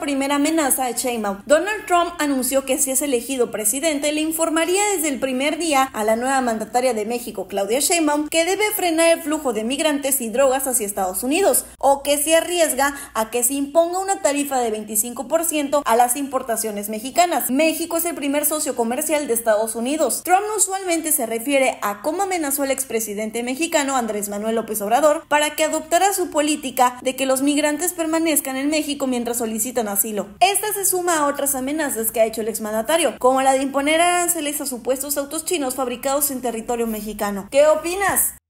primera amenaza de Sheinbaum. Donald Trump anunció que si es elegido presidente le informaría desde el primer día a la nueva mandataria de México, Claudia Sheinbaum, que debe frenar el flujo de migrantes y drogas hacia Estados Unidos o que se arriesga a que se imponga una tarifa de 25% a las importaciones mexicanas. México es el primer socio comercial de Estados Unidos. Trump usualmente se refiere a cómo amenazó al expresidente mexicano Andrés Manuel López Obrador para que adoptara su política de que los migrantes permanezcan en México mientras solicitan asilo. Esta se suma a otras amenazas que ha hecho el exmandatario, como la de imponer aranceles a supuestos autos chinos fabricados en territorio mexicano. ¿Qué opinas?